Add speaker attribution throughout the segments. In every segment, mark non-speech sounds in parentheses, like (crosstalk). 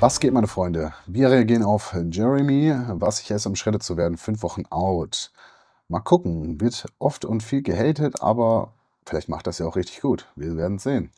Speaker 1: Was geht, meine Freunde? Wir reagieren auf Jeremy, was ich esse, um Schredder zu werden, fünf Wochen out. Mal gucken, wird oft und viel gehatet, aber vielleicht macht das ja auch richtig gut. Wir werden sehen.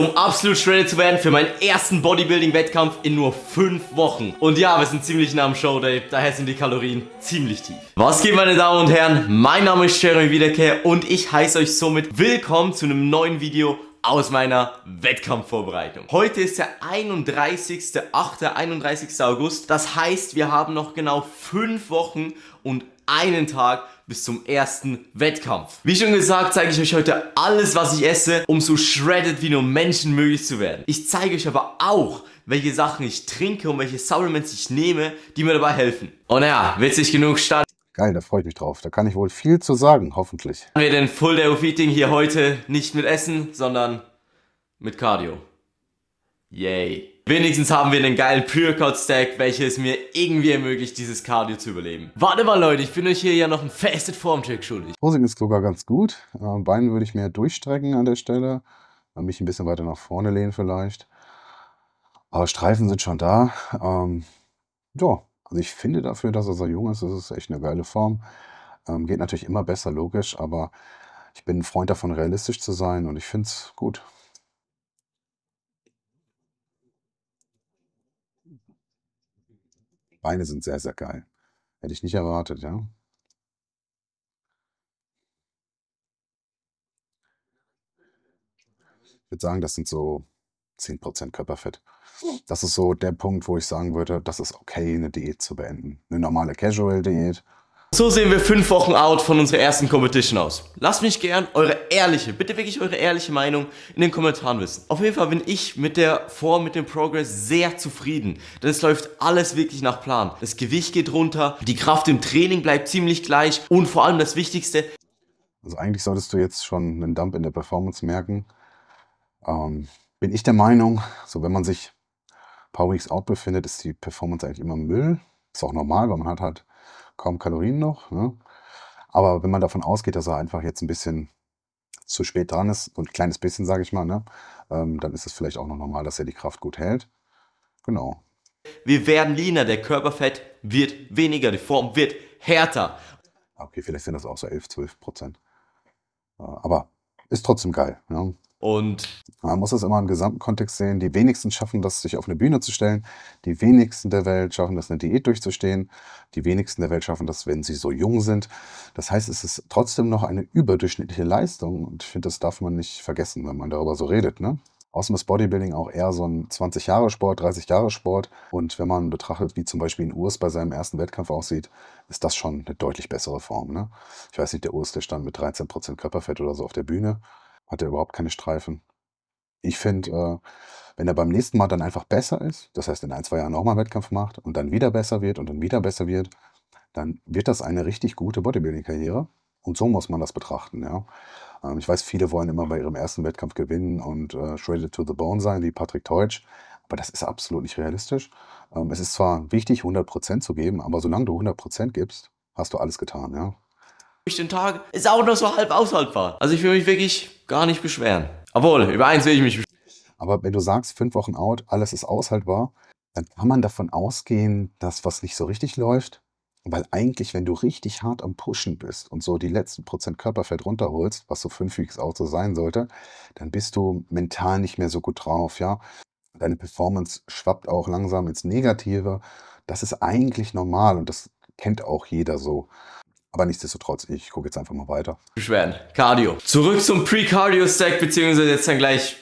Speaker 2: Um absolut shredded zu werden für meinen ersten Bodybuilding-Wettkampf in nur fünf Wochen. Und ja, wir sind ziemlich nah am Showday, daher sind die Kalorien ziemlich tief. Was geht meine Damen und Herren, mein Name ist Jeremy Wiederkehr und ich heiße euch somit willkommen zu einem neuen Video aus meiner Wettkampfvorbereitung. Heute ist der 31.8., 31. August. Das heißt, wir haben noch genau 5 Wochen und einen Tag bis zum ersten Wettkampf. Wie schon gesagt, zeige ich euch heute alles, was ich esse, um so shredded wie nur Menschen möglich zu werden. Ich zeige euch aber auch, welche Sachen ich trinke und welche Supplements ich nehme, die mir dabei helfen.
Speaker 1: Und ja, witzig genug starten Geil, da freue ich mich drauf. Da kann ich wohl viel zu sagen, hoffentlich. Haben
Speaker 2: wir den Full Day of Eating hier heute nicht mit Essen, sondern mit Cardio? Yay. Wenigstens haben wir einen geilen Pre-Workout-Stack, welches mir irgendwie ermöglicht, dieses Cardio zu überleben. Warte mal, Leute, ich bin euch hier ja noch ein Fasted form
Speaker 1: check schuldig. Posing ist sogar ganz gut. Bein würde ich mehr durchstrecken an der Stelle. Mich ein bisschen weiter nach vorne lehnen vielleicht. Aber Streifen sind schon da. Ähm, ja, also ich finde dafür, dass er so jung ist, ist es echt eine geile Form. Ähm, geht natürlich immer besser, logisch, aber ich bin ein Freund davon, realistisch zu sein und ich finde es gut. Beine sind sehr, sehr geil. Hätte ich nicht erwartet, ja. Ich würde sagen, das sind so 10% Körperfett. Das ist so der Punkt, wo ich sagen würde, das ist okay, eine Diät zu beenden. Eine normale Casual-Diät. So sehen wir fünf Wochen out von
Speaker 2: unserer ersten Competition aus. Lasst mich gern eure ehrliche, bitte wirklich eure ehrliche Meinung in den Kommentaren wissen. Auf jeden Fall bin ich mit der Form, mit dem Progress sehr zufrieden, denn es läuft alles wirklich nach Plan. Das Gewicht geht runter, die Kraft im Training bleibt ziemlich gleich und vor allem das Wichtigste.
Speaker 1: Also eigentlich solltest du jetzt schon einen Dump in der Performance merken. Ähm, bin ich der Meinung, so wenn man sich paar Weeks out befindet, ist die Performance eigentlich immer Müll. Ist auch normal, weil man hat halt kaum Kalorien noch. Ne? Aber wenn man davon ausgeht, dass er einfach jetzt ein bisschen zu spät dran ist, so ein kleines bisschen, sage ich mal, ne? Ähm, dann ist es vielleicht auch noch normal, dass er die Kraft gut hält. Genau. Wir werden leaner, der Körperfett wird weniger, die Form wird härter. Okay, vielleicht sind das auch so 11, 12 Prozent. Äh, aber ist trotzdem geil. Ne? Und man muss es immer im gesamten Kontext sehen. Die wenigsten schaffen das, sich auf eine Bühne zu stellen. Die wenigsten der Welt schaffen das, eine Diät durchzustehen. Die wenigsten der Welt schaffen das, wenn sie so jung sind. Das heißt, es ist trotzdem noch eine überdurchschnittliche Leistung. Und ich finde, das darf man nicht vergessen, wenn man darüber so redet. Ne? Außerdem ist Bodybuilding auch eher so ein 20-Jahre-Sport, 30-Jahre-Sport. Und wenn man betrachtet, wie zum Beispiel ein Urs bei seinem ersten Wettkampf aussieht, ist das schon eine deutlich bessere Form. Ne? Ich weiß nicht, der Urs, der stand mit 13% Körperfett oder so auf der Bühne hat er überhaupt keine Streifen. Ich finde, äh, wenn er beim nächsten Mal dann einfach besser ist, das heißt in ein, zwei Jahren nochmal einen Wettkampf macht und dann wieder besser wird und dann wieder besser wird, dann wird das eine richtig gute Bodybuilding-Karriere. Und so muss man das betrachten. Ja. Ähm, ich weiß, viele wollen immer bei ihrem ersten Wettkampf gewinnen und äh, shredded to the bone sein, wie Patrick Teutsch. Aber das ist absolut nicht realistisch. Ähm, es ist zwar wichtig, 100% zu geben, aber solange du 100% gibst, hast du alles getan. Ja
Speaker 2: durch den Tag ist auch noch so halb aushaltbar.
Speaker 1: Also ich will mich wirklich gar nicht beschweren. Obwohl, über eins will ich mich beschweren. Aber wenn du sagst, fünf Wochen out, alles ist aushaltbar, dann kann man davon ausgehen, dass was nicht so richtig läuft, weil eigentlich, wenn du richtig hart am Pushen bist und so die letzten Prozent Körperfett runterholst, was so fünf Weeks out so sein sollte, dann bist du mental nicht mehr so gut drauf, ja. Deine Performance schwappt auch langsam ins Negative. Das ist eigentlich normal und das kennt auch jeder so. Aber nichtsdestotrotz, ich gucke jetzt einfach mal weiter.
Speaker 2: Beschwerden. Cardio. Zurück zum Pre-Cardio-Stack, beziehungsweise jetzt dann gleich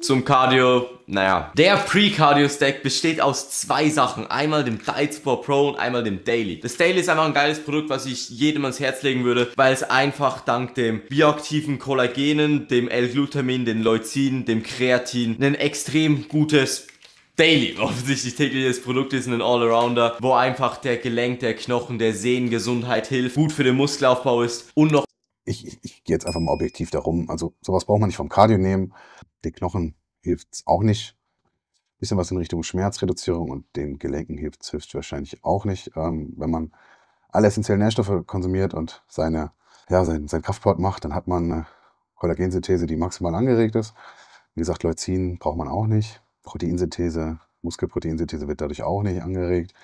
Speaker 2: zum Cardio. Naja, der Pre-Cardio-Stack besteht aus zwei Sachen. Einmal dem Diets for Pro und einmal dem Daily. Das Daily ist einfach ein geiles Produkt, was ich jedem ans Herz legen würde, weil es einfach dank dem bioaktiven Kollagenen, dem L-Glutamin, den Leucin, dem Kreatin ein extrem gutes Daily, (laughs) offensichtlich tägliches Produkt ist ein Allrounder, wo einfach der Gelenk, der Knochen, der Sehnengesundheit hilft, gut für den Muskelaufbau ist
Speaker 1: und noch. Ich, ich, ich gehe jetzt einfach mal objektiv darum. Also sowas braucht man nicht vom Cardio nehmen. Den Knochen hilft es auch nicht. Ein bisschen was in Richtung Schmerzreduzierung und den Gelenken hilft es wahrscheinlich auch nicht, ähm, wenn man alle essentiellen Nährstoffe konsumiert und seine, ja, sein, sein Kraftsport macht, dann hat man eine Kollagensynthese, die maximal angeregt ist. Wie gesagt, Leucin braucht man auch nicht. Proteinsynthese, Muskelproteinsynthese wird dadurch auch nicht angeregt,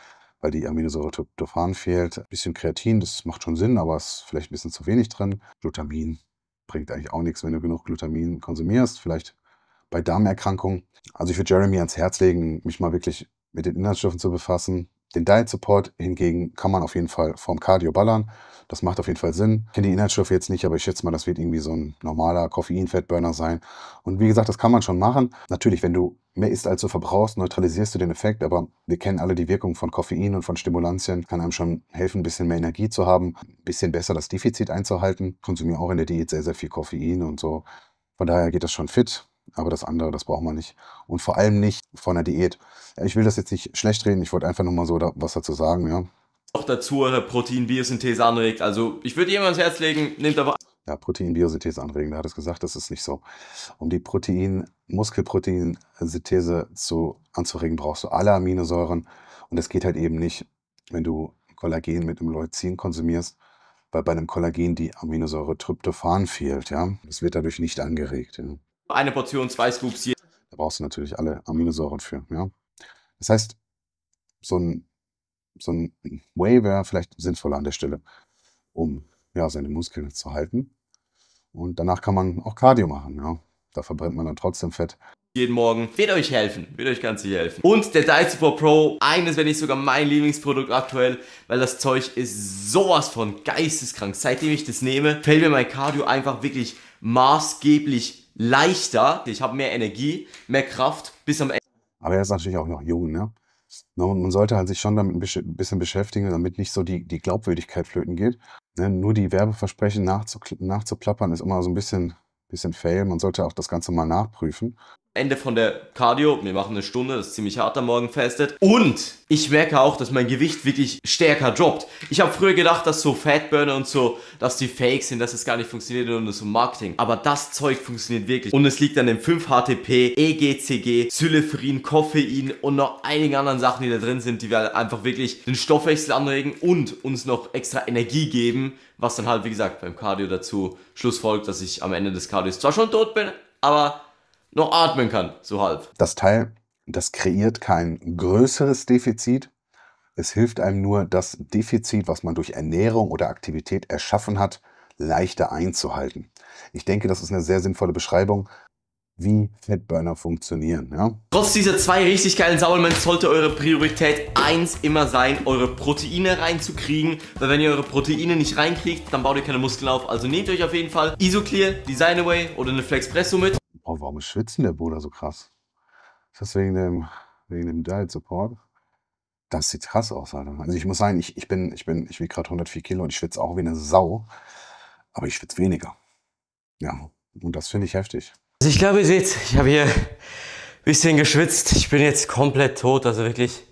Speaker 1: weil die Aminosäure Tryptophan fehlt. Ein bisschen Kreatin, das macht schon Sinn, aber es ist vielleicht ein bisschen zu wenig drin. Glutamin bringt eigentlich auch nichts, wenn du genug Glutamin konsumierst. Vielleicht bei Darmerkrankungen. Also ich würde Jeremy ans Herz legen, mich mal wirklich mit den Inhaltsstoffen zu befassen. Den Diet Support hingegen kann man auf jeden Fall vom Cardio ballern. Das macht auf jeden Fall Sinn. Ich kenne die Inhaltsstoffe jetzt nicht, aber ich schätze mal, das wird irgendwie so ein normaler Koffeinfettburner sein. Und wie gesagt, das kann man schon machen. Natürlich, wenn du mehr isst als du verbrauchst, neutralisierst du den Effekt, aber wir kennen alle die Wirkung von Koffein und von Stimulantien. Kann einem schon helfen, ein bisschen mehr Energie zu haben, ein bisschen besser das Defizit einzuhalten. Ich konsumiere auch in der Diät sehr, sehr viel Koffein und so. Von daher geht das schon fit aber das andere, das braucht man nicht. Und vor allem nicht von der Diät. Ich will das jetzt nicht schlecht reden, ich wollte einfach nur mal so da, was dazu sagen, ja. Auch dazu äh, Protein-Biosynthese anregt. Also ich würde jemand ans Herz legen, nehmt aber ja, Proteinbiosynthese anregen. Da hat es gesagt, das ist nicht so. Um die Protein, Muskelproteinsynthese anzuregen, brauchst du alle Aminosäuren. Und das geht halt eben nicht, wenn du Kollagen mit einem Leucin konsumierst, weil bei einem Kollagen die Aminosäure Tryptophan fehlt. Ja? Das wird dadurch nicht angeregt. Ja? eine Portion, zwei Scoops hier. Da brauchst du natürlich alle Aminosäuren für, ja. Das heißt, so ein, so ein Whey wäre vielleicht sinnvoller an der Stelle, um ja, seine Muskeln zu halten. Und danach kann man auch Cardio machen, ja. Da verbrennt man dann trotzdem Fett.
Speaker 2: Jeden Morgen wird euch helfen, wird euch ganz sicher helfen. Und der Diet Support Pro, eines, wenn nicht sogar mein Lieblingsprodukt aktuell, weil das Zeug ist sowas von geisteskrank. Seitdem ich das nehme, fällt mir mein Cardio einfach wirklich maßgeblich leichter, ich habe mehr Energie, mehr Kraft bis am Ende.
Speaker 1: Aber er ist natürlich auch noch jung, ne? Und man sollte halt sich schon damit ein bisschen beschäftigen, damit nicht so die, die Glaubwürdigkeit flöten geht. Ne, nur die Werbeversprechen nachzuplappern ist immer so ein bisschen bisschen Fail. Man sollte auch das Ganze mal nachprüfen.
Speaker 2: Ende von der Cardio, wir machen eine Stunde, das ist ziemlich hart am Morgen festet. Und ich merke auch, dass mein Gewicht wirklich stärker droppt. Ich habe früher gedacht, dass so Fatburner und so, dass die Fake sind, dass es gar nicht funktioniert und so Marketing. Aber das Zeug funktioniert wirklich. Und es liegt an dem 5-HTP, EGCG, Sylpherin, Koffein und noch einigen anderen Sachen, die da drin sind, die wir einfach wirklich den Stoffwechsel anregen und uns noch extra Energie geben, was dann halt, wie gesagt, beim Cardio dazu Schluss folgt, dass ich am Ende des Cardios zwar schon tot bin, aber noch atmen kann, so halb.
Speaker 1: Das Teil, das kreiert kein größeres Defizit. Es hilft einem nur, das Defizit, was man durch Ernährung oder Aktivität erschaffen hat, leichter einzuhalten. Ich denke, das ist eine sehr sinnvolle Beschreibung wie Fettburner funktionieren. Ja?
Speaker 2: Trotz dieser zwei richtig geilen Supplements sollte eure Priorität 1 immer sein, eure Proteine reinzukriegen. Weil wenn ihr eure Proteine nicht reinkriegt, dann baut ihr keine Muskeln auf. Also nehmt euch auf jeden Fall Isoclear, Designaway oder eine Flexpresso mit.
Speaker 1: Boah, warum schwitzt denn der Bruder so krass? Ist das wegen dem, wegen dem Diet Support? Das sieht krass aus, Alter. Also ich muss sagen, ich, ich bin, ich bin, ich wiege gerade 104 Kilo und ich schwitze auch wie eine Sau. Aber ich schwitze weniger. Ja, und das finde ich heftig.
Speaker 2: Also ich glaube, ihr seht, ich habe hier ein bisschen geschwitzt. Ich bin jetzt komplett tot, also wirklich,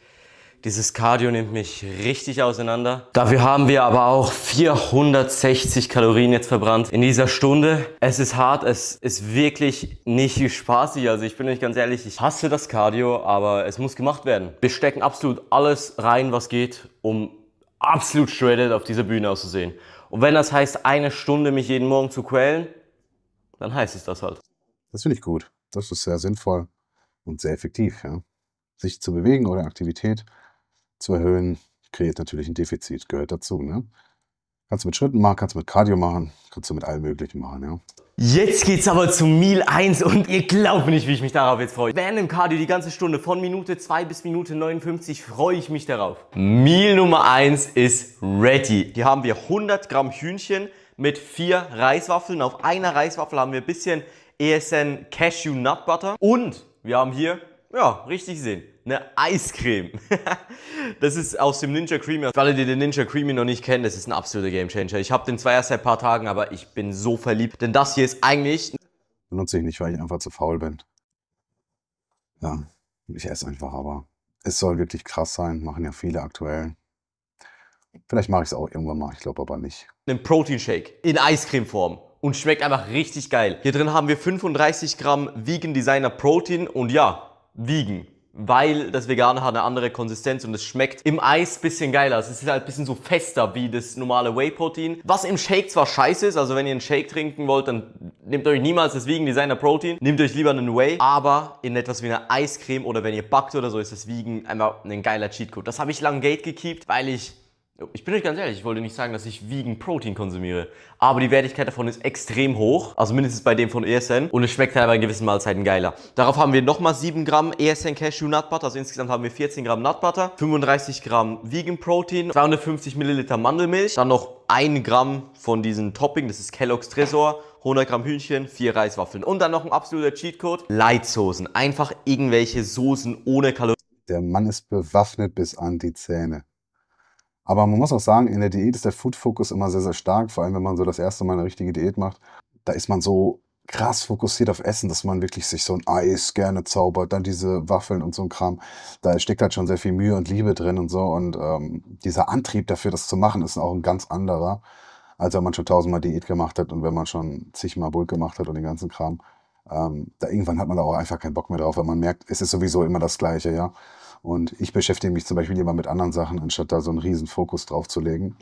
Speaker 2: dieses Cardio nimmt mich richtig auseinander. Dafür haben wir aber auch 460 Kalorien jetzt verbrannt in dieser Stunde. Es ist hart, es ist wirklich nicht spaßig. Also ich bin euch ganz ehrlich, ich hasse das Cardio, aber es muss gemacht werden. Wir stecken absolut alles rein, was geht, um absolut shredded auf dieser Bühne auszusehen. Und wenn das heißt, eine Stunde mich jeden Morgen zu quälen, dann heißt es das halt.
Speaker 1: Das finde ich gut. Das ist sehr sinnvoll und sehr effektiv. Ja. Sich zu bewegen oder Aktivität zu erhöhen, kreiert natürlich ein Defizit, gehört dazu. Ne? Kannst du mit Schritten machen, kannst du mit Cardio machen, kannst du mit allem Möglichen machen, ja.
Speaker 2: Jetzt geht's aber zu Meal 1 und ihr glaubt nicht, wie ich mich darauf jetzt freue. Während im Cardio die ganze Stunde von Minute 2 bis Minute 59 freue ich mich darauf. Meal Nummer 1 ist ready. Hier haben wir 100 Gramm Hühnchen mit vier Reiswaffeln. Auf einer Reiswaffel haben wir ein bisschen ESN Cashew Nut Butter und wir haben hier, ja, richtig gesehen, eine Eiscreme. (laughs) das ist aus dem Ninja Creamy. Für alle, die den Ninja Creamy noch nicht kennen, das ist ein absoluter Game Changer. Ich habe den zwar erst seit ein paar Tagen, aber ich bin so verliebt. Denn das hier ist eigentlich...
Speaker 1: Benutze ich nicht, weil ich einfach zu faul bin. Ja, ich esse einfach, aber es soll wirklich krass sein. Machen ja viele aktuell. Vielleicht mache ich es auch irgendwann mal, ich glaube aber nicht.
Speaker 2: Einen Protein Shake in Eiscremeform und schmeckt einfach richtig geil. Hier drin haben wir 35 Gramm Vegan Designer Protein und ja, vegan. Weil das Vegane hat eine andere Konsistenz und es schmeckt im Eis bisschen geiler. Es ist halt bisschen so fester wie das normale Whey-Protein. Was im Shake zwar scheiße ist, also wenn ihr einen Shake trinken wollt, dann nehmt euch niemals das Vegan Designer Protein. Nehmt euch lieber einen Whey, aber in etwas wie einer Eiscreme oder wenn ihr backt oder so, ist das Vegan einfach ein geiler Cheatcode. Das habe ich lang Gate gekeept, weil ich ich bin euch ganz ehrlich, ich wollte nicht sagen, dass ich Vegan Protein konsumiere, aber die Wertigkeit davon ist extrem hoch, also mindestens bei dem von ESN und es schmeckt halt bei gewissen Mahlzeiten geiler. Darauf haben wir nochmal 7 Gramm ESN Cashew Nut Butter, also insgesamt haben wir 14 Gramm Nut Butter, 35 Gramm Vegan Protein, 250 Milliliter Mandelmilch, dann noch 1 Gramm von diesem Topping, das ist Kellogg's Tresor, 100 Gramm Hühnchen, 4 Reiswaffeln und dann noch ein absoluter Cheatcode, Light-Soßen, einfach irgendwelche Soßen ohne Kalorien. Der Mann
Speaker 1: ist bewaffnet bis an die Zähne. Aber man muss auch sagen, in der Diät ist der Food-Fokus immer sehr, sehr stark. Vor allem, wenn man so das erste Mal eine richtige Diät macht, da ist man so krass fokussiert auf Essen, dass man wirklich sich so ein Eis gerne zaubert, dann diese Waffeln und so ein Kram. Da steckt halt schon sehr viel Mühe und Liebe drin und so. Und ähm, dieser Antrieb dafür, das zu machen, ist auch ein ganz anderer, als wenn man schon tausendmal Diät gemacht hat und wenn man schon zigmal Bulk gemacht hat und den ganzen Kram. Ähm, da irgendwann hat man da auch einfach keinen Bock mehr drauf, weil man merkt, es ist sowieso immer das Gleiche, ja. Und ich beschäftige mich zum Beispiel lieber mit anderen Sachen, anstatt da so einen riesen Fokus drauf zu legen.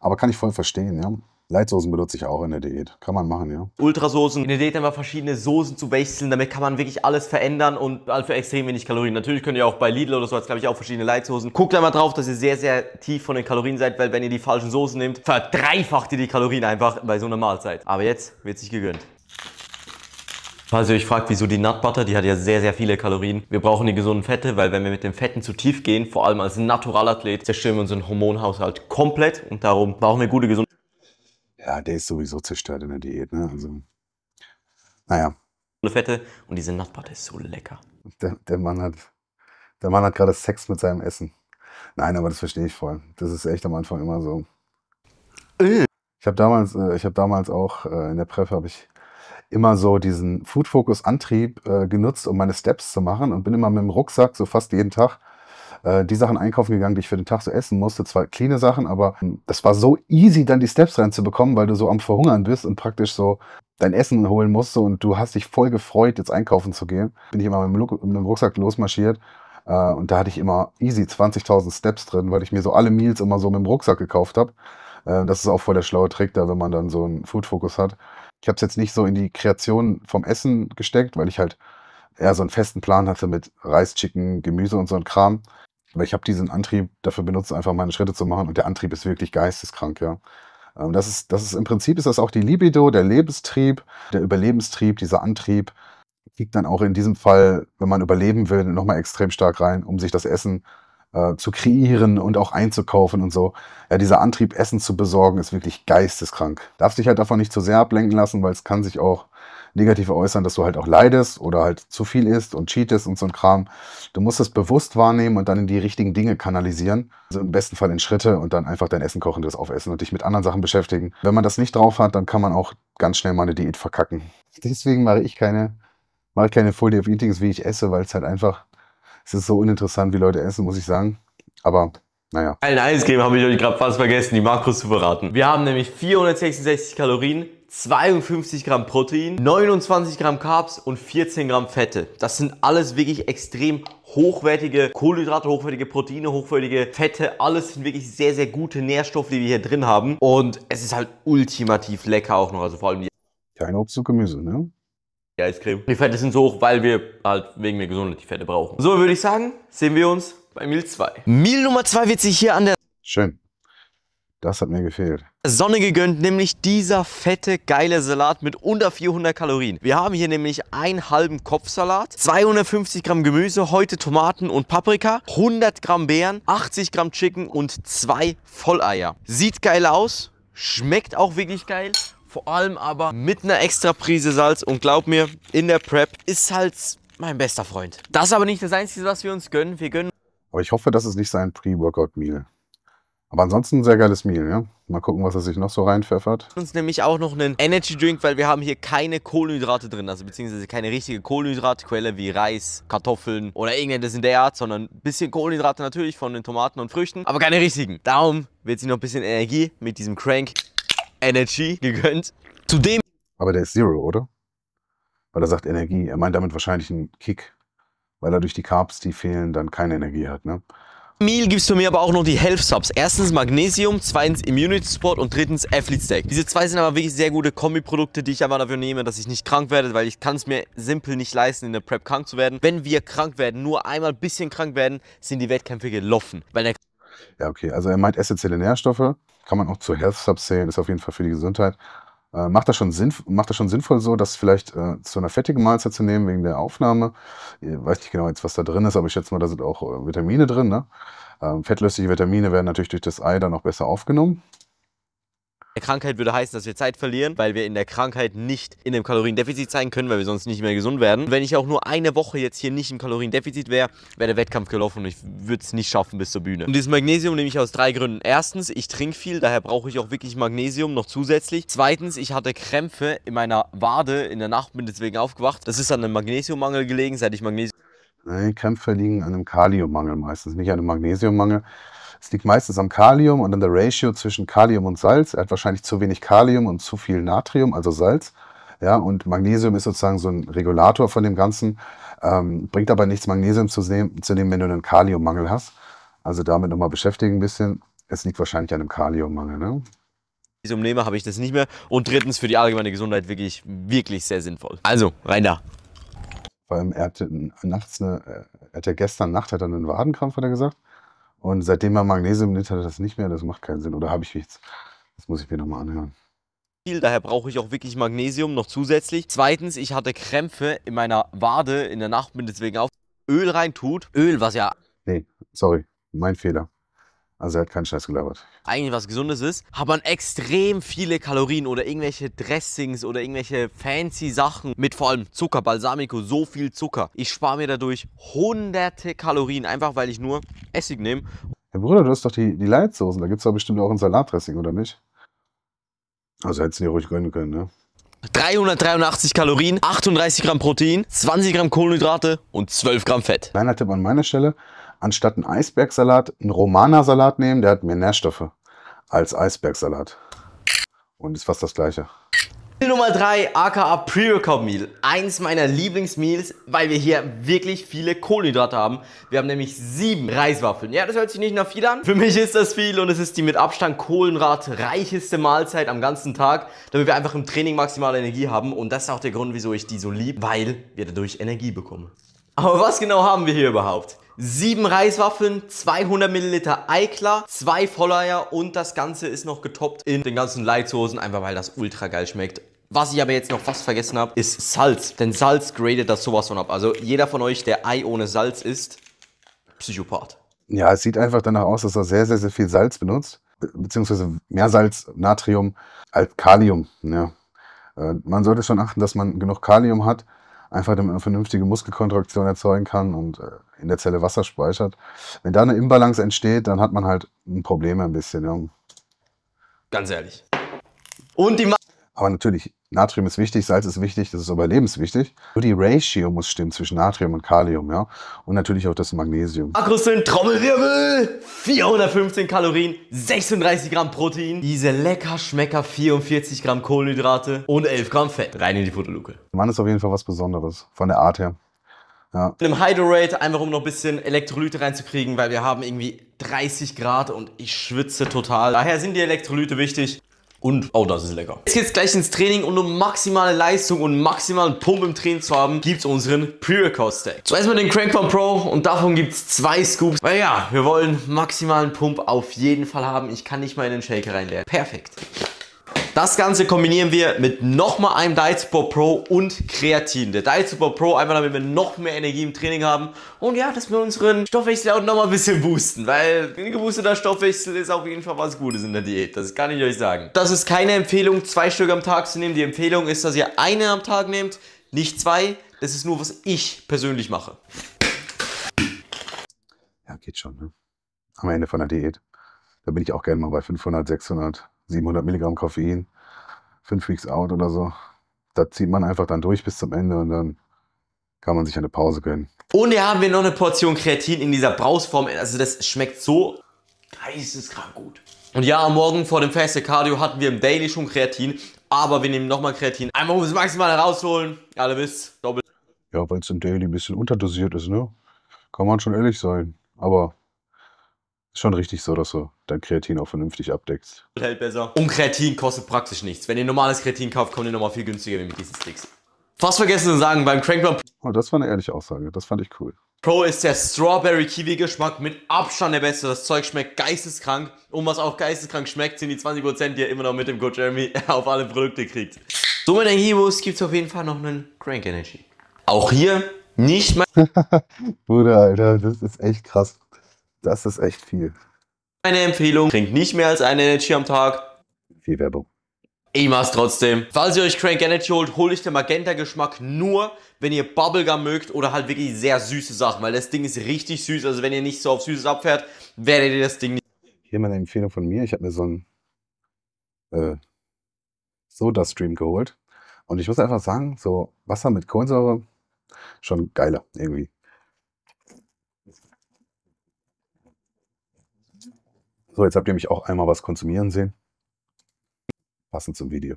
Speaker 1: Aber kann ich voll verstehen, ja. Leitsoßen benutze ich auch in der Diät. Kann man machen, ja.
Speaker 2: Ultrasoßen. In der Diät haben wir verschiedene Soßen zu wechseln. Damit kann man wirklich alles verändern und halt für extrem wenig Kalorien. Natürlich könnt ihr auch bei Lidl oder so, jetzt glaube ich auch verschiedene Leitsoßen. Guckt einmal drauf, dass ihr sehr, sehr tief von den Kalorien seid, weil wenn ihr die falschen Soßen nehmt, verdreifacht ihr die Kalorien einfach bei so einer Mahlzeit. Aber jetzt wird sich gegönnt. Falls ihr euch fragt, wieso die Nut Butter, die hat ja sehr, sehr viele Kalorien. Wir brauchen die gesunden Fette, weil wenn wir mit den Fetten zu tief gehen, vor allem als Naturalathlet, zerstören wir unseren Hormonhaushalt komplett und darum brauchen wir gute gesunde
Speaker 1: Ja, der ist sowieso zerstört in der Diät, ne? Also, naja. Fette und diese Nut Butter ist so lecker. Der, der Mann hat, der Mann hat gerade Sex mit seinem Essen. Nein, aber das verstehe ich voll. Das ist echt am Anfang immer so. Äh. Ich habe damals, äh, ich habe damals auch äh, in der Prep habe ich immer so diesen Food-Focus-Antrieb äh, genutzt, um meine Steps zu machen und bin immer mit dem Rucksack so fast jeden Tag äh, die Sachen einkaufen gegangen, die ich für den Tag so essen musste. Zwar kleine Sachen, aber hm, das war so easy, dann die Steps reinzubekommen, weil du so am Verhungern bist und praktisch so dein Essen holen musst und du hast dich voll gefreut, jetzt einkaufen zu gehen. Bin ich immer mit dem Rucksack losmarschiert äh, und da hatte ich immer easy 20.000 Steps drin, weil ich mir so alle Meals immer so mit dem Rucksack gekauft habe. Äh, das ist auch voll der schlaue Trick da, wenn man dann so einen Food-Fokus hat, ich habe es jetzt nicht so in die Kreation vom Essen gesteckt, weil ich halt eher so einen festen Plan hatte mit Reis, Chicken, Gemüse und so ein Kram. Aber ich habe diesen Antrieb dafür benutzt, einfach meine Schritte zu machen. Und der Antrieb ist wirklich geisteskrank, ja. Ähm, das ist, das ist im Prinzip ist das auch die Libido, der Lebenstrieb, der Überlebenstrieb, dieser Antrieb kriegt dann auch in diesem Fall, wenn man überleben will, nochmal extrem stark rein, um sich das Essen äh, zu kreieren und auch einzukaufen und so. Ja, dieser Antrieb, Essen zu besorgen, ist wirklich geisteskrank. Darfst dich halt davon nicht zu sehr ablenken lassen, weil es kann sich auch negativ äußern, dass du halt auch leidest oder halt zu viel isst und cheatest und so ein Kram. Du musst es bewusst wahrnehmen und dann in die richtigen Dinge kanalisieren. Also im besten Fall in Schritte und dann einfach dein Essen kochen, das aufessen und dich mit anderen Sachen beschäftigen. Wenn man das nicht drauf hat, dann kann man auch ganz schnell mal eine Diät verkacken. (laughs) Deswegen mache ich keine, mache keine Full Day of Eatings, wie ich esse, weil es halt einfach es ist so uninteressant, wie Leute essen, muss ich sagen. Aber
Speaker 2: naja. Eine Eiscreme habe ich euch gerade fast vergessen, die Makros zu verraten. Wir haben nämlich 466 Kalorien, 52 Gramm Protein, 29 Gramm Carbs und 14 Gramm Fette. Das sind alles wirklich extrem hochwertige Kohlenhydrate, hochwertige Proteine, hochwertige Fette. Alles sind wirklich sehr, sehr gute Nährstoffe, die wir hier drin haben. Und es ist halt ultimativ lecker auch noch. Also vor allem die...
Speaker 1: Kein Obst und Gemüse, ne?
Speaker 2: die Eiscreme. Die Fette sind so hoch, weil wir halt wegen der Gesundheit die Fette brauchen. So würde ich sagen, sehen wir uns bei Meal 2.
Speaker 1: Meal Nummer 2 wird sich hier an der... Schön. Das hat mir gefehlt.
Speaker 2: Sonne gegönnt, nämlich dieser fette, geile Salat mit unter 400 Kalorien. Wir haben hier nämlich einen halben Kopfsalat, 250 Gramm Gemüse, heute Tomaten und Paprika, 100 Gramm Beeren, 80 Gramm Chicken und zwei Volleier. Sieht geil aus, schmeckt auch wirklich geil. Vor allem aber mit einer extra Prise Salz und glaub mir, in der Prep ist Salz halt mein bester Freund. Das ist aber nicht das Einzige, was wir uns gönnen. Wir gönnen...
Speaker 1: Aber ich hoffe, das ist nicht sein Pre-Workout-Meal. Aber ansonsten ein sehr geiles Meal, ja? Mal gucken, was er sich noch so reinpfeffert.
Speaker 2: Uns nämlich auch noch einen Energy Drink, weil wir haben hier keine Kohlenhydrate drin, also beziehungsweise keine richtige Kohlenhydratquelle wie Reis, Kartoffeln oder irgendetwas in der Art, sondern ein bisschen Kohlenhydrate natürlich von den Tomaten und Früchten, aber keine richtigen. Darum wird sie noch ein bisschen Energie mit diesem Crank Energy gegönnt.
Speaker 1: Zudem. Aber der ist Zero, oder? Weil er sagt Energie. Er meint damit wahrscheinlich einen Kick. Weil er durch die Carbs, die fehlen, dann keine Energie hat, ne? Meal gibt's für mich aber auch noch
Speaker 2: die Health Subs. Erstens Magnesium, zweitens Immunity Support und drittens Athlete Steak. Diese zwei sind aber wirklich sehr gute Kombi-Produkte, die ich aber dafür nehme, dass ich nicht krank werde, weil ich kann es mir simpel nicht leisten, in der Prep krank zu werden. Wenn wir krank werden, nur einmal ein bisschen krank werden, sind die Wettkämpfe gelaufen. Weil der
Speaker 1: ja, okay. Also er meint essentielle Nährstoffe, kann man auch zu Health Subs zählen, ist auf jeden Fall für die Gesundheit. Äh, macht, das schon Sinn, macht das schon sinnvoll so, das vielleicht äh, zu einer fettigen Mahlzeit zu nehmen wegen der Aufnahme? Ich weiß nicht genau jetzt, was da drin ist, aber ich schätze mal, da sind auch äh, Vitamine drin. Ne? Ähm, fettlösliche Vitamine werden natürlich durch das Ei dann auch besser aufgenommen.
Speaker 2: Krankheit würde heißen, dass wir Zeit verlieren, weil wir in der Krankheit nicht in einem Kaloriendefizit sein können, weil wir sonst nicht mehr gesund werden. Und wenn ich auch nur eine Woche jetzt hier nicht im Kaloriendefizit wäre, wäre der Wettkampf gelaufen und ich würde es nicht schaffen bis zur Bühne. Und dieses Magnesium nehme ich aus drei Gründen. Erstens, ich trinke viel, daher brauche ich auch wirklich Magnesium noch zusätzlich. Zweitens, ich hatte Krämpfe in meiner Wade in der Nacht, bin deswegen aufgewacht. Das ist an einem Magnesiummangel gelegen, seit
Speaker 1: ich Magnesium... Nein, Krämpfe liegen an einem Kaliummangel meistens, nicht an einem Magnesiummangel. Es liegt meistens am Kalium und an der Ratio zwischen Kalium und Salz. Er hat wahrscheinlich zu wenig Kalium und zu viel Natrium, also Salz. Ja, und Magnesium ist sozusagen so ein Regulator von dem Ganzen. Ähm, bringt aber nichts, Magnesium zu, nehmen, zu nehmen, wenn du einen Kaliummangel hast. Also damit nochmal beschäftigen ein bisschen. Es liegt wahrscheinlich an einem Kaliummangel. Ne?
Speaker 2: Magnesium nehme, habe ich das nicht mehr. Und drittens für die allgemeine Gesundheit wirklich, wirklich sehr sinnvoll.
Speaker 1: Also, rein da. Vor allem, er hatte nachts eine, äh, er hatte gestern Nacht hat er einen Wadenkrampf, hat er gesagt. Und seitdem man Magnesium nimmt, hat er das nicht mehr. Das macht keinen Sinn. Oder habe ich nichts? Das muss ich mir nochmal anhören.
Speaker 2: daher brauche ich auch wirklich Magnesium noch zusätzlich. Zweitens, ich hatte Krämpfe in meiner Wade in der Nacht, bin deswegen auch Öl reintut. Öl, was ja.
Speaker 1: Nee, sorry, mein Fehler. Also er hat keinen Scheiß gelabert.
Speaker 2: Eigentlich was Gesundes ist, hat man extrem viele Kalorien oder irgendwelche Dressings oder irgendwelche fancy Sachen mit vor allem Zucker, Balsamico, so viel Zucker. Ich spare mir dadurch hunderte Kalorien, einfach weil ich nur Essig nehme.
Speaker 1: Herr Bruder, du hast doch die, die Leitsoßen, da gibt es doch bestimmt auch ein Salatdressing, oder nicht? Also hättest du dir ruhig gönnen können, ne?
Speaker 2: 383 Kalorien, 38 Gramm Protein, 20 Gramm Kohlenhydrate
Speaker 1: und 12 Gramm Fett. Nein, Tipp an meiner Stelle anstatt einen Eisbergsalat einen Romana-Salat nehmen, der hat mehr Nährstoffe als Eisbergsalat. Und ist fast das gleiche.
Speaker 2: Meal Nummer 3, aka Pre-Workout-Meal. Eins meiner Lieblingsmeals, weil wir hier wirklich viele Kohlenhydrate haben. Wir haben nämlich sieben Reiswaffeln. Ja, das hört sich nicht nach viel an. Für mich ist das viel und es ist die mit Abstand kohlenratreicheste Mahlzeit am ganzen Tag, damit wir einfach im Training maximale Energie haben. Und das ist auch der Grund, wieso ich die so liebe, weil wir dadurch Energie bekommen. Aber was genau haben wir hier überhaupt? 7 Reiswaffeln, 200 Milliliter Eiklar, 2 Volleier und das Ganze ist noch getoppt in den ganzen Leitsoßen, einfach weil das ultra geil schmeckt. Was ich aber jetzt noch fast vergessen habe, ist Salz. Denn Salz gradet das sowas von ab. Also jeder von euch, der Ei ohne Salz isst, Psychopath.
Speaker 1: Ja, es sieht einfach danach aus, dass er sehr, sehr, sehr viel Salz benutzt. Beziehungsweise mehr Salz, Natrium als Kalium. Ja. Äh, man sollte schon achten, dass man genug Kalium hat einfach damit man vernünftige Muskelkontraktion erzeugen kann und äh, in der Zelle Wasser speichert. Wenn da eine Imbalance entsteht, dann hat man halt ein Problem ein bisschen. Ja.
Speaker 2: Ganz ehrlich. Und die Ma
Speaker 1: aber natürlich, Natrium ist wichtig, Salz ist wichtig, das ist überlebenswichtig. Nur die Ratio muss stimmen zwischen Natrium und Kalium, ja. Und natürlich auch das Magnesium.
Speaker 2: Akkus sind Trommelwirbel! 415 Kalorien, 36 Gramm Protein, diese lecker Schmecker 44 Gramm Kohlenhydrate und 11 Gramm Fett. Rein in die Fotoluke.
Speaker 1: Mann ist auf jeden Fall was Besonderes, von der Art her. Ja. Mit
Speaker 2: einem Hydrorate, einfach um noch ein bisschen Elektrolyte reinzukriegen, weil wir haben irgendwie 30 Grad und ich schwitze total. Daher sind die Elektrolyte wichtig. Und oh, das ist lecker. Jetzt geht's gleich ins Training und um maximale Leistung und maximalen Pump im Training zu haben, gibt's unseren Pre-Record-Stack. Zuerst mal den Crank Pump Pro und davon gibt's zwei Scoops. Weil ja, wir wollen maximalen Pump auf jeden Fall haben. Ich kann nicht mal in den Shaker reinleeren. Perfekt. Das Ganze kombinieren wir mit nochmal einem Diet Support Pro und Kreatin. Der Diet Support Pro einfach damit wir noch mehr Energie im Training haben und ja, dass wir unseren Stoffwechsel auch nochmal ein bisschen boosten, weil ein geboosteter Stoffwechsel ist auf jeden Fall was Gutes in der Diät. Das kann ich euch sagen. Das ist keine Empfehlung, zwei Stück am Tag zu nehmen. Die Empfehlung ist, dass ihr einen am Tag nehmt, nicht zwei. Das ist nur, was ich persönlich
Speaker 1: mache. Ja, geht schon. Ne? Am Ende von der Diät. Da bin ich auch gerne mal bei 500, 600, 700 Milligramm Koffein, fünf Weeks out oder so. Da zieht man einfach dann durch bis zum Ende und dann kann man sich eine Pause gönnen.
Speaker 2: Und hier haben wir noch eine Portion Kreatin in dieser Brausform. Also das schmeckt so
Speaker 1: geisteskrank gut.
Speaker 2: Und ja, am Morgen vor dem Feste Cardio hatten wir im Daily schon Kreatin, aber wir nehmen nochmal Kreatin. Einmal um es maximal rausholen. Ja, ihr wisst, doppelt.
Speaker 1: Ja, weil es im Daily ein bisschen unterdosiert ist, ne? Kann man schon ehrlich sein. Aber schon richtig so, dass du dein Kreatin auch vernünftig abdeckst.
Speaker 2: Hält besser. Und Kreatin kostet praktisch nichts. Wenn ihr normales Kreatin
Speaker 1: kauft, kommt ihr nochmal viel günstiger mit diesen Sticks. Fast vergessen zu sagen, beim Crankbomb... Oh, das war eine ehrliche Aussage. Das fand ich cool.
Speaker 2: Pro ist der Strawberry-Kiwi-Geschmack mit Abstand der beste. Das Zeug schmeckt geisteskrank. Und was auch geisteskrank schmeckt, sind die 20%, die ihr immer noch mit dem Code Jeremy (laughs) auf alle Produkte kriegt. So, mit den Heroes, gibt es auf jeden Fall noch einen Crank Energy. Auch hier
Speaker 1: nicht mal... (laughs) Bruder, Alter, das ist echt krass. Das ist echt viel.
Speaker 2: Meine Empfehlung, trinkt nicht mehr als eine Energy am Tag. Viel Werbung. Ich mach's trotzdem. Falls ihr euch Crank Energy holt, hole ich den Magenta-Geschmack nur, wenn ihr Bubblegum mögt oder halt wirklich sehr süße Sachen, weil das Ding ist richtig süß. Also wenn ihr nicht so auf Süßes abfährt, werdet ihr das Ding nicht.
Speaker 1: Hier meine Empfehlung von mir. Ich habe mir so ein äh, Soda-Stream geholt. Und ich muss einfach sagen, so Wasser mit Kohlensäure, schon geiler irgendwie. So, jetzt habt ihr mich auch einmal was konsumieren sehen. Passend zum Video.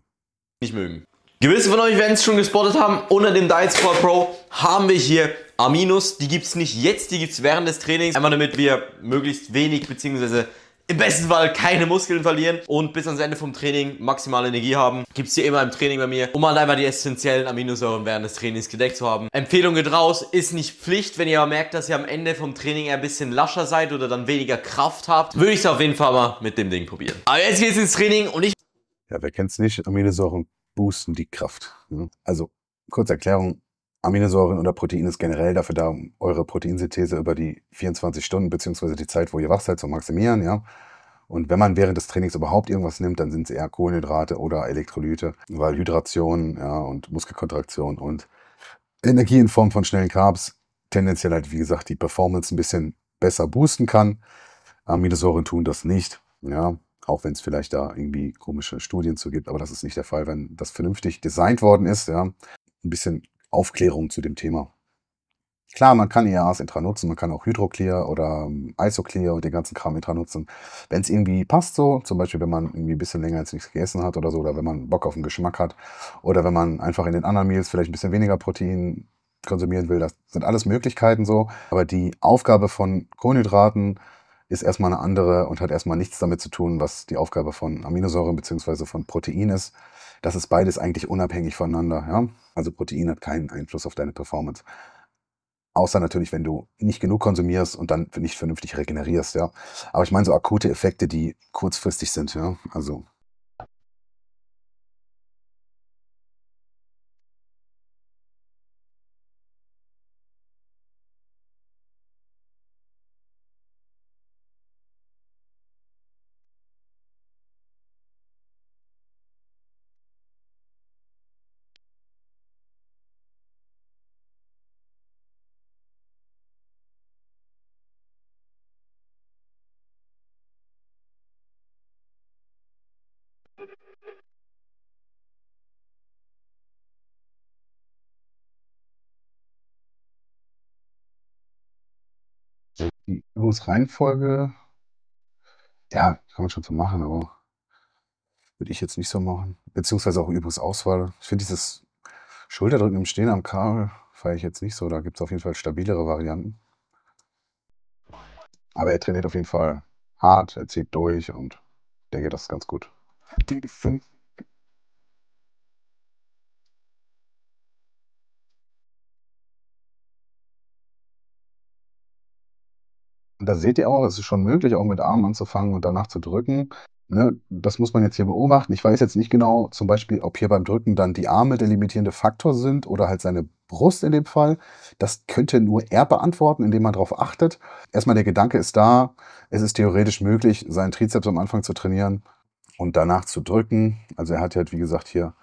Speaker 2: Nicht mögen. Gewisse von euch werden es schon gespottet haben. Unter dem Diet Squad Pro haben wir hier Aminos. Die gibt es nicht jetzt, die gibt es während des Trainings. Einfach damit wir möglichst wenig bzw im besten Fall keine Muskeln verlieren und bis ans Ende vom Training maximale Energie haben. Gibt es hier immer im Training bei mir, um halt einfach die essentiellen Aminosäuren während des Trainings gedeckt zu haben. Empfehlung geht raus, ist nicht Pflicht, wenn ihr aber merkt, dass ihr am Ende vom Training eher ein bisschen lascher seid oder dann weniger Kraft habt, würde ich es auf jeden Fall mal mit dem Ding probieren. Aber jetzt geht's ins Training und ich...
Speaker 1: Ja, wer kennt's nicht, Aminosäuren boosten die Kraft. Hm? Also, kurze Erklärung, Aminosäuren oder Protein ist generell dafür da, um eure Proteinsynthese über die 24 Stunden bzw. die Zeit, wo ihr wach seid, zu maximieren. Ja? Und wenn man während des Trainings überhaupt irgendwas nimmt, dann sind es eher Kohlenhydrate oder Elektrolyte, weil Hydration ja, und Muskelkontraktion und Energie in Form von schnellen Carbs tendenziell halt, wie gesagt, die Performance ein bisschen besser boosten kann. Aminosäuren tun das nicht, ja, auch wenn es vielleicht da irgendwie komische Studien zu gibt, aber das ist nicht der Fall, wenn das vernünftig designt worden ist, ja. Ein bisschen Aufklärung zu dem Thema. Klar, man kann IAs e intra nutzen, man kann auch Hydroclear oder ähm, Isoclear und den ganzen Kram intra nutzen. Wenn es irgendwie passt so, zum Beispiel wenn man irgendwie ein bisschen länger jetzt nichts gegessen hat oder so, oder wenn man Bock auf den Geschmack hat, oder wenn man einfach in den anderen Meals vielleicht ein bisschen weniger Protein konsumieren will, das sind alles Möglichkeiten so. Aber die Aufgabe von Kohlenhydraten ist erstmal eine andere und hat erstmal nichts damit zu tun, was die Aufgabe von Aminosäuren bzw. von Protein ist. Das ist beides eigentlich unabhängig voneinander. Ja? Also Protein hat keinen Einfluss auf deine Performance. Außer natürlich, wenn du nicht genug konsumierst und dann nicht vernünftig regenerierst, ja. Aber ich meine so akute Effekte, die kurzfristig sind, ja. Also Übungsreihenfolge, ja, kann man schon so machen, aber würde ich jetzt nicht so machen. Beziehungsweise auch Übungsauswahl. Ich finde dieses Schulterdrücken im Stehen am Kabel feiere ich jetzt nicht so. Da gibt es auf jeden Fall stabilere Varianten. Aber er trainiert auf jeden Fall hart, er zieht durch und denke, das ist ganz gut. da seht ihr auch, es ist schon möglich, auch mit Armen anzufangen und danach zu drücken. Ne, das muss man jetzt hier beobachten. Ich weiß jetzt nicht genau, zum Beispiel, ob hier beim Drücken dann die Arme der limitierende Faktor sind oder halt seine Brust in dem Fall. Das könnte nur er beantworten, indem man darauf achtet. Erstmal der Gedanke ist da, es ist theoretisch möglich, seinen Trizeps am Anfang zu trainieren und danach zu drücken. Also er hat halt, wie gesagt, hier,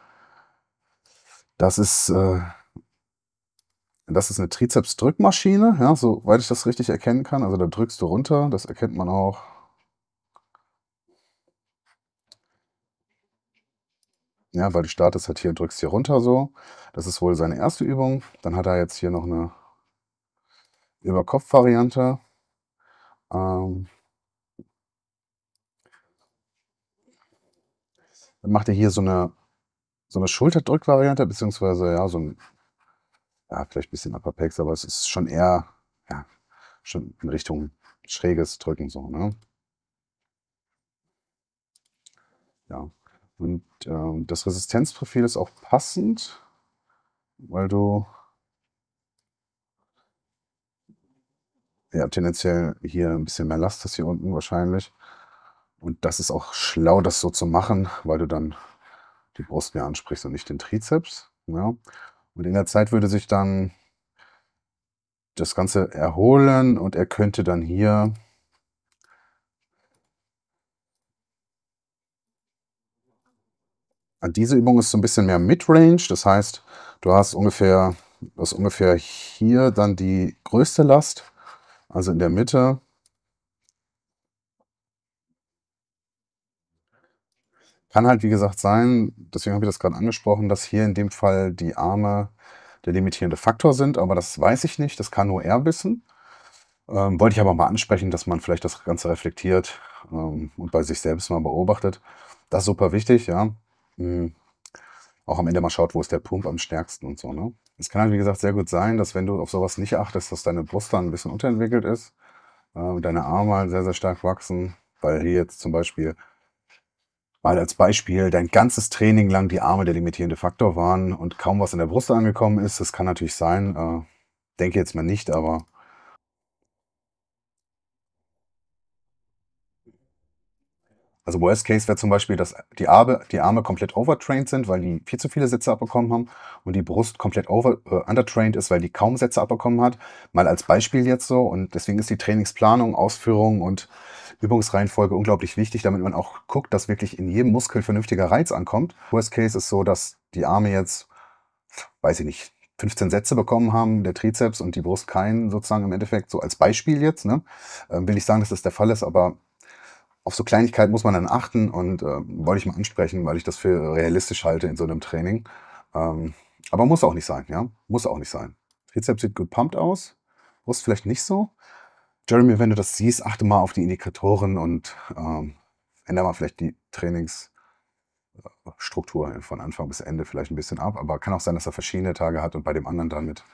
Speaker 1: das ist äh, das ist eine Trizepsdrückmaschine, ja, soweit ich das richtig erkennen kann. Also da drückst du runter, das erkennt man auch. Ja, weil du startest halt hier und drückst hier runter so. Das ist wohl seine erste Übung. Dann hat er jetzt hier noch eine Überkopf-Variante. Ähm Dann macht er hier so eine, so eine Schulterdrück-Variante, beziehungsweise ja, so ein ja, vielleicht ein bisschen Upper Packs, aber es ist schon eher, ja, schon in Richtung schräges Drücken so, ne? Ja. Und äh, das Resistenzprofil ist auch passend, weil du ja, tendenziell hier ein bisschen mehr Last hast hier unten wahrscheinlich. Und das ist auch schlau, das so zu machen, weil du dann die Brust mehr ansprichst und nicht den Trizeps. Ja. Und in der Zeit würde sich dann das Ganze erholen und er könnte dann hier ah, Diese Übung ist so ein bisschen mehr Midrange, das heißt, du hast ungefähr, du hast ungefähr hier dann die größte Last, also in der Mitte. Kann halt, wie gesagt, sein, deswegen habe ich das gerade angesprochen, dass hier in dem Fall die Arme der limitierende Faktor sind, aber das weiß ich nicht, das kann nur er wissen. Ähm, wollte ich aber mal ansprechen, dass man vielleicht das Ganze reflektiert ähm, und bei sich selbst mal beobachtet. Das ist super wichtig, ja. Mhm. Auch am Ende mal schaut, wo ist der Pump am stärksten und so. Ne? Es kann halt, wie gesagt, sehr gut sein, dass wenn du auf sowas nicht achtest, dass deine Brust dann ein bisschen unterentwickelt ist, äh, deine Arme halt sehr, sehr stark wachsen, weil hier jetzt zum Beispiel mal als Beispiel dein ganzes Training lang die Arme der limitierende Faktor waren und kaum was in der Brust angekommen ist. Das kann natürlich sein. Äh, denke jetzt mal nicht, aber Also Worst Case wäre zum Beispiel, dass die Arme, die Arme komplett overtrained sind, weil die viel zu viele Sätze abbekommen haben und die Brust komplett over, äh, undertrained ist, weil die kaum Sätze abbekommen hat. Mal als Beispiel jetzt so. Und deswegen ist die Trainingsplanung, Ausführung und Übungsreihenfolge unglaublich wichtig, damit man auch guckt, dass wirklich in jedem Muskel vernünftiger Reiz ankommt. Worst Case ist so, dass die Arme jetzt, weiß ich nicht, 15 Sätze bekommen haben, der Trizeps und die Brust keinen sozusagen im Endeffekt, so als Beispiel jetzt. Ne? Ähm, will ich sagen, dass das der Fall ist, aber auf so Kleinigkeiten muss man dann achten und äh, wollte ich mal ansprechen, weil ich das für realistisch halte in so einem Training. Ähm, aber muss auch nicht sein, ja? Muss auch nicht sein. Trizeps sieht gut pumped aus, Brust vielleicht nicht so. Jeremy, wenn du das siehst, achte mal auf die Indikatoren und ähm, ändere mal vielleicht die Trainingsstruktur von Anfang bis Ende vielleicht ein bisschen ab. Aber kann auch sein, dass er verschiedene Tage hat und bei dem anderen dann mit,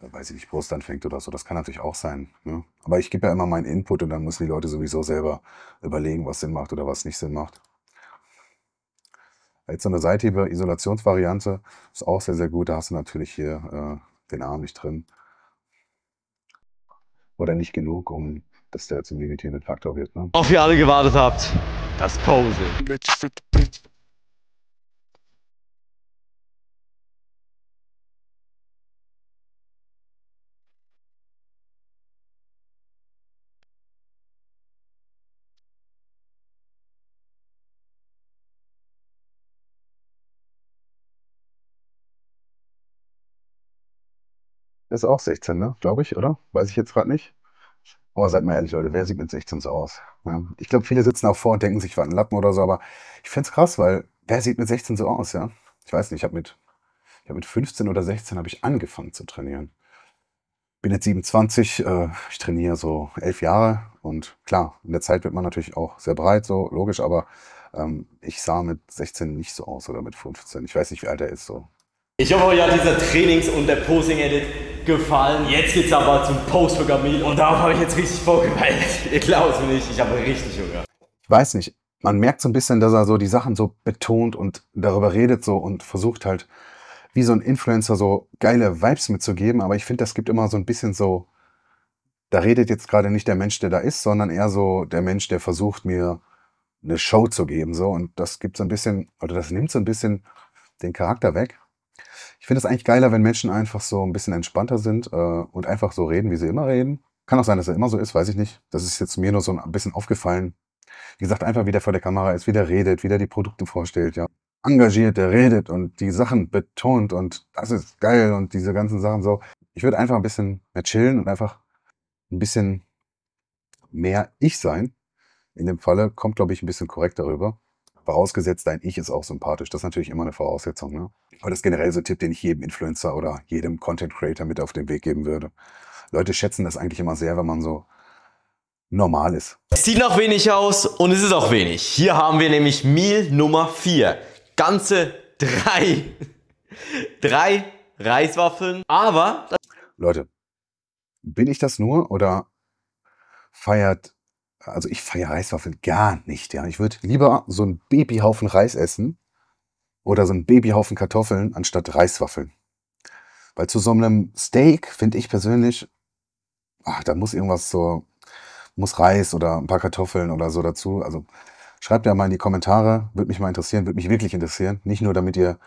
Speaker 1: äh, weiß ich nicht, Brust anfängt oder so. Das kann natürlich auch sein. Ne? Aber ich gebe ja immer meinen Input und dann müssen die Leute sowieso selber überlegen, was Sinn macht oder was nicht Sinn macht. Jetzt so eine Seithebe-Isolationsvariante ist auch sehr, sehr gut. Da hast du natürlich hier äh, den Arm nicht drin oder nicht genug, um dass der zum limitierenden Faktor wird. Ne? Auf
Speaker 2: ihr alle gewartet habt. Das Pose.
Speaker 1: ist auch 16, ne? Glaube ich, oder? Weiß ich jetzt gerade nicht. Aber oh, seid mal ehrlich, Leute, wer sieht mit 16 so aus? Ja. Ich glaube, viele sitzen auch vor und denken sich, war ein Lappen oder so, aber ich finde es krass, weil wer sieht mit 16 so aus, ja? Ich weiß nicht, ich habe mit, hab mit 15 oder 16 ich angefangen zu trainieren. Bin jetzt 27, äh, ich trainiere so elf Jahre und klar, in der Zeit wird man natürlich auch sehr breit, so logisch, aber ähm, ich sah mit 16 nicht so aus oder mit 15. Ich weiß nicht, wie alt er ist so. Ich hoffe, euch hat dieser Trainings- und der Posing-Edit
Speaker 2: gefallen. Jetzt geht's aber zum post Postprogrammil und darauf habe ich jetzt richtig vorgeweilt. (laughs) Ihr glaubt mir nicht, ich habe richtig Hunger.
Speaker 1: Ich weiß nicht, man merkt so ein bisschen, dass er so die Sachen so betont und darüber redet so und versucht halt, wie so ein Influencer so geile Vibes mitzugeben, aber ich finde, das gibt immer so ein bisschen so, da redet jetzt gerade nicht der Mensch, der da ist, sondern eher so der Mensch, der versucht mir eine Show zu geben so und das gibt so ein bisschen, oder das nimmt so ein bisschen den Charakter weg. Ich finde es eigentlich geiler, wenn Menschen einfach so ein bisschen entspannter sind äh, und einfach so reden, wie sie immer reden. Kann auch sein, dass er immer so ist, weiß ich nicht. Das ist jetzt mir nur so ein bisschen aufgefallen. Wie gesagt, einfach wieder vor der Kamera ist, wieder redet, wieder die Produkte vorstellt, ja. Engagiert, der redet und die Sachen betont und das ist geil und diese ganzen Sachen so. Ich würde einfach ein bisschen mehr chillen und einfach ein bisschen mehr ich sein. In dem Falle kommt, glaube ich, ein bisschen korrekt darüber. Vorausgesetzt, dein Ich ist auch sympathisch. Das ist natürlich immer eine Voraussetzung. Ne? Aber das ist generell so ein Tipp, den ich jedem Influencer oder jedem Content Creator mit auf den Weg geben würde. Leute schätzen das eigentlich immer sehr, wenn man so normal ist.
Speaker 2: Es sieht noch wenig aus und es ist auch wenig. Hier haben wir nämlich Meal Nummer 4. Ganze drei. (laughs) drei Reiswaffeln. Aber.
Speaker 1: Leute, bin ich das nur oder feiert also ich feiere Reiswaffeln gar nicht. Ja. Ich würde lieber so einen Babyhaufen Reis essen oder so einen Babyhaufen Kartoffeln anstatt Reiswaffeln. Weil zu so einem Steak finde ich persönlich, ach, da muss irgendwas so, muss Reis oder ein paar Kartoffeln oder so dazu. Also schreibt ja mal in die Kommentare, würde mich mal interessieren, würde mich wirklich interessieren. Nicht nur, damit ihr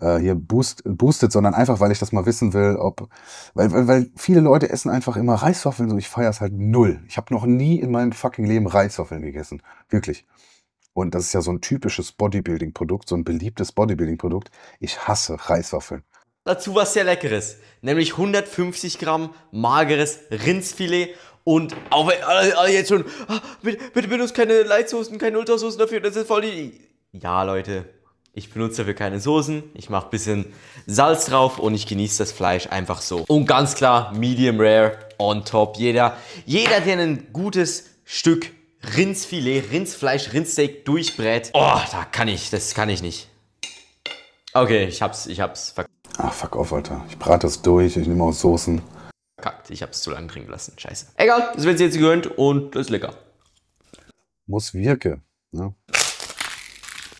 Speaker 1: äh, hier boost, boostet, sondern einfach, weil ich das mal wissen will, ob, weil, weil, weil viele Leute essen einfach immer Reiswaffeln, so ich feiere es halt null. Ich habe noch nie in meinem fucking Leben Reiswaffeln gegessen. Wirklich. Und das ist ja so ein typisches Bodybuilding-Produkt, so ein beliebtes Bodybuilding-Produkt. Ich hasse Reiswaffeln.
Speaker 2: Dazu was sehr Leckeres, nämlich 150 Gramm mageres Rindsfilet und auch wenn alle ah, ah, jetzt schon, ah, bitte, bitte benutzt keine Leitsoßen, keine Ultrasoßen dafür, das ist voll die... Ja, Leute, ich benutze dafür keine Soßen, ich mache ein bisschen Salz drauf und ich genieße das Fleisch einfach so. Und ganz klar, Medium Rare on top. Jeder, jeder der ein gutes Stück Rindsfilet, Rindsfleisch, Rindsteak durchbrät, oh, da kann ich, das kann ich nicht. Okay, ich hab's, ich hab's verkackt. Ach, fuck off, Alter.
Speaker 1: Ich brate das durch, ich nehme auch Soßen. Verkackt, ich hab's zu lange drin gelassen, scheiße. Egal, das wird's jetzt gewöhnt und das ist lecker. Muss wirke, ne?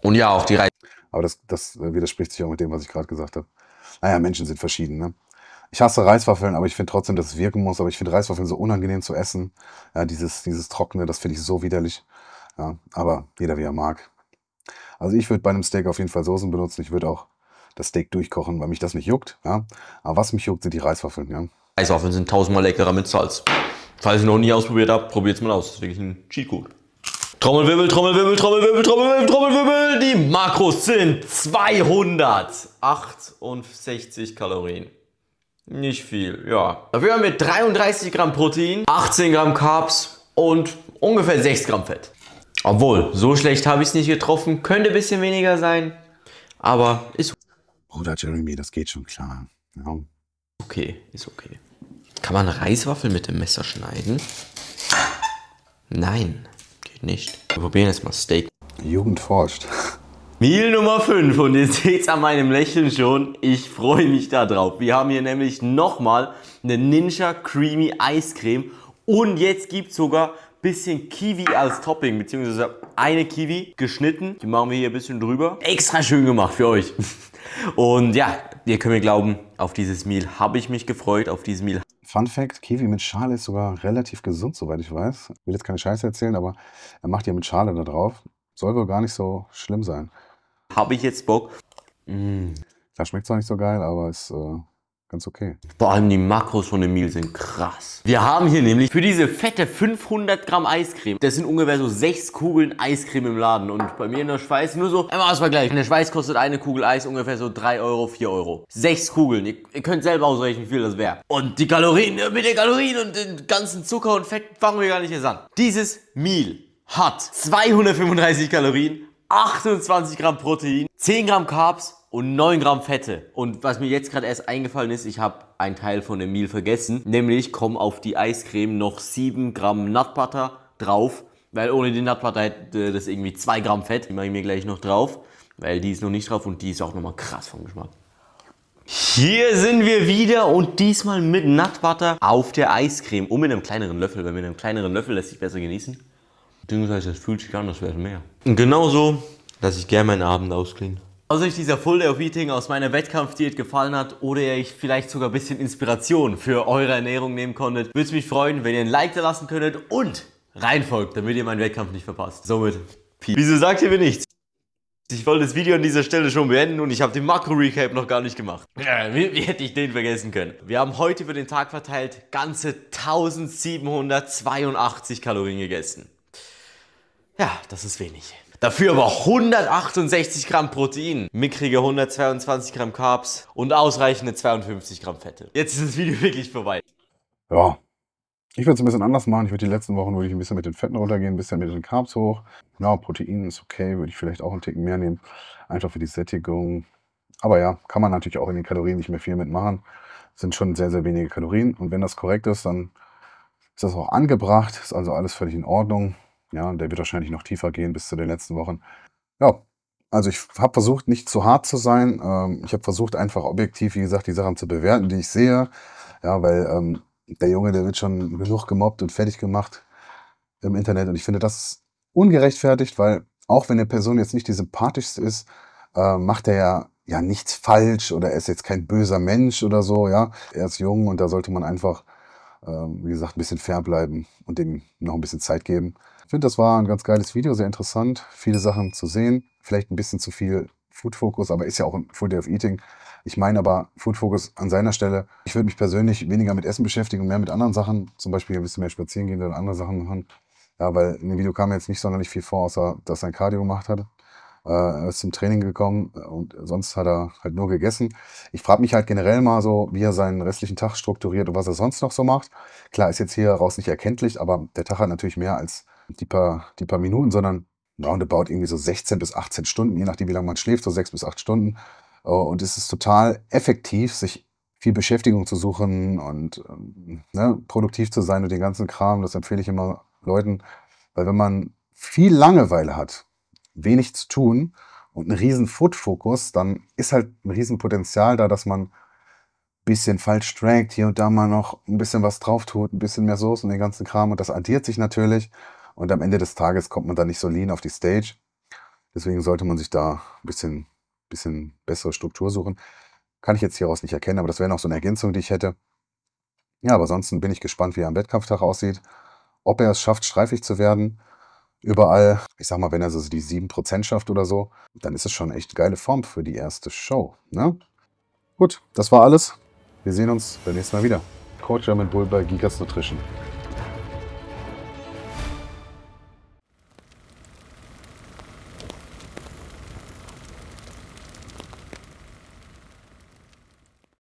Speaker 1: Und ja, auch die Reis. Aber das, das widerspricht sich auch mit dem, was ich gerade gesagt habe. Naja, Menschen sind verschieden. Ne? Ich hasse Reiswaffeln, aber ich finde trotzdem, dass es wirken muss. Aber ich finde Reiswaffeln so unangenehm zu essen. Ja, dieses, dieses Trockene, das finde ich so widerlich. Ja, aber jeder, wie er mag. Also ich würde bei einem Steak auf jeden Fall Soßen benutzen. Ich würde auch das Steak durchkochen, weil mich das nicht juckt. Ja? Aber was mich juckt, sind die Reiswaffeln. Ja?
Speaker 2: Reiswaffeln sind tausendmal leckerer mit Salz. Falls ihr noch nie ausprobiert habt, probiert es mal aus. Das ist wirklich ein Cheatcode. Trommelwirbel, Trommelwirbel, Trommelwirbel, Trommelwirbel, Trommelwirbel. Die Makros sind 268 Kalorien. Nicht viel, ja. Dafür haben wir 33 Gramm Protein, 18 Gramm Carbs und ungefähr 6 Gramm Fett. Obwohl, so schlecht habe ich es nicht getroffen. Könnte ein bisschen weniger sein, aber ist...
Speaker 1: Bruder Jeremy, das geht schon klar.
Speaker 2: Ja. Okay, ist okay. Kann man Reiswaffeln mit dem Messer schneiden? Nein nicht. Wir probieren
Speaker 1: jetzt mal Steak. Jugend forscht.
Speaker 2: Meal Nummer 5 und ihr seht es an meinem Lächeln schon, ich freue mich da drauf. Wir haben hier nämlich nochmal eine Ninja Creamy Eiscreme und jetzt gibt es sogar ein bisschen Kiwi als Topping, beziehungsweise eine Kiwi geschnitten. Die machen wir hier ein bisschen drüber. Extra schön gemacht für euch. (laughs) Und ja, ihr könnt mir glauben, auf dieses Meal habe ich mich gefreut, auf dieses Meal
Speaker 1: Fun Fact: Kiwi mit Schale ist sogar relativ gesund, soweit ich weiß. Ich will jetzt keine Scheiße erzählen, aber er macht ja mit Schale da drauf. Soll wohl gar nicht so schlimm sein. Habe ich jetzt Bock? Mm. Das schmeckt zwar nicht so geil, aber es äh, ganz okay. Vor allem die Makros von Emil sind krass.
Speaker 2: Wir haben hier nämlich für diese fette 500 Gramm Eiscreme, das sind ungefähr so sechs Kugeln Eiscreme im Laden. Und bei mir in der Schweiz nur so, einmal aus Vergleich. In der Schweiz kostet eine Kugel Eis ungefähr so 3 Euro, 4 Euro. Sechs Kugeln. Ihr, ihr könnt selber ausrechnen, wie viel das wäre. Und die Kalorien, äh, mit den Kalorien und den ganzen Zucker und Fett fangen wir gar nicht erst an. Dieses Meal hat 235 Kalorien, 28 Gramm Protein, 10 Gramm Carbs, und 9 Gramm Fette. Und was mir jetzt gerade erst eingefallen ist, ich habe einen Teil von dem Meal vergessen, nämlich kommen auf die Eiscreme noch 7 Gramm Nut Butter drauf, weil ohne die Nut Butter hätte das irgendwie 2 Gramm Fett. Die mache ich mir gleich noch drauf, weil die ist noch nicht drauf und die ist auch nochmal krass vom Geschmack. Hier sind wir wieder und diesmal mit Nut Butter auf der Eiscreme und mit einem kleineren Löffel, weil mit einem kleineren Löffel lässt sich besser genießen. Beziehungsweise das fühlt sich anders, wäre mehr. Und genauso lasse ich gerne meinen Abend ausklingen. Also euch dieser Full Day of Eating aus meiner Wettkampfdiät gefallen hat oder ihr vielleicht sogar ein bisschen Inspiration für eure Ernährung nehmen konntet, würde es mich freuen, wenn ihr ein Like da lassen könntet und reinfolgt, damit ihr meinen Wettkampf nicht verpasst. Somit, Peace. Wieso sagt ihr mir nichts? Ich wollte das Video an dieser Stelle schon beenden und ich habe den Makro-Recap noch gar nicht gemacht. Wie, wie hätte ich den vergessen können? Wir haben heute über den Tag verteilt ganze 1782 Kalorien gegessen. Ja, das ist wenig. Dafür aber 168 Gramm Protein, mickrige 122 Gramm Carbs und ausreichende 52 Gramm Fette. Jetzt ist das Video (laughs) wirklich vorbei. Ja,
Speaker 1: ich würde es ein bisschen anders machen. Ich würde die letzten Wochen wirklich ein bisschen mit den Fetten runtergehen, ein bisschen mit den Carbs hoch. Ja, Protein ist okay, würde ich vielleicht auch einen Ticken mehr nehmen. Einfach für die Sättigung. Aber ja, kann man natürlich auch in den Kalorien nicht mehr viel mitmachen. Sind schon sehr, sehr wenige Kalorien. Und wenn das korrekt ist, dann ist das auch angebracht. Ist also alles völlig in Ordnung. Ja, und der wird wahrscheinlich noch tiefer gehen bis zu den letzten Wochen. Ja, also ich habe versucht, nicht zu hart zu sein. Ähm, ich habe versucht, einfach objektiv, wie gesagt, die Sachen zu bewerten, die ich sehe. Ja, weil ähm, der Junge, der wird schon genug gemobbt und fertig gemacht im Internet. Und ich finde das ungerechtfertigt, weil auch wenn eine Person jetzt nicht die sympathischste ist, äh, macht er ja, ja nichts falsch oder er ist jetzt kein böser Mensch oder so. Ja, er ist jung und da sollte man einfach, äh, wie gesagt, ein bisschen fair bleiben und dem noch ein bisschen Zeit geben. Ich finde, das war ein ganz geiles Video, sehr interessant, viele Sachen zu sehen. Vielleicht ein bisschen zu viel Food Focus, aber ist ja auch ein Full Day of Eating. Ich meine aber Food Focus an seiner Stelle. Ich würde mich persönlich weniger mit Essen beschäftigen und mehr mit anderen Sachen. Zum Beispiel ein bisschen mehr spazieren gehen oder andere Sachen machen. Ja, weil in dem Video kam jetzt nicht sonderlich viel vor, außer dass er ein Cardio gemacht hat. Äh, er ist zum Training gekommen äh, und sonst hat er halt nur gegessen. Ich frage mich halt generell mal so, wie er seinen restlichen Tag strukturiert und was er sonst noch so macht. Klar, ist jetzt hier raus nicht erkenntlich, aber der Tag hat natürlich mehr als die paar, die paar Minuten, sondern roundabout irgendwie so 16 bis 18 Stunden, je nachdem, wie lange man schläft, so 6 bis 8 Stunden. Äh, und es ist total effektiv, sich viel Beschäftigung zu suchen und ähm, ne, produktiv zu sein und den ganzen Kram. Das empfehle ich immer Leuten, weil wenn man viel Langeweile hat, wenig zu tun und einen riesen Food-Fokus, dann ist halt ein riesen Potenzial da, dass man ein bisschen falsch trackt, hier und da mal noch ein bisschen was drauf tut, ein bisschen mehr Soße und den ganzen Kram und das addiert sich natürlich und am Ende des Tages kommt man da nicht so lean auf die Stage. Deswegen sollte man sich da ein bisschen, bisschen bessere Struktur suchen. Kann ich jetzt hieraus nicht erkennen, aber das wäre noch so eine Ergänzung, die ich hätte. Ja, aber ansonsten bin ich gespannt, wie er am Wettkampftag aussieht. Ob er es schafft, streifig zu werden. Überall, ich sag mal, wenn er so die 7% schafft oder so, dann ist es schon echt geile Form für die erste Show. Ne? Gut, das war alles. Wir sehen uns beim nächsten Mal wieder. Coach German Bull bei Gigas Nutrition.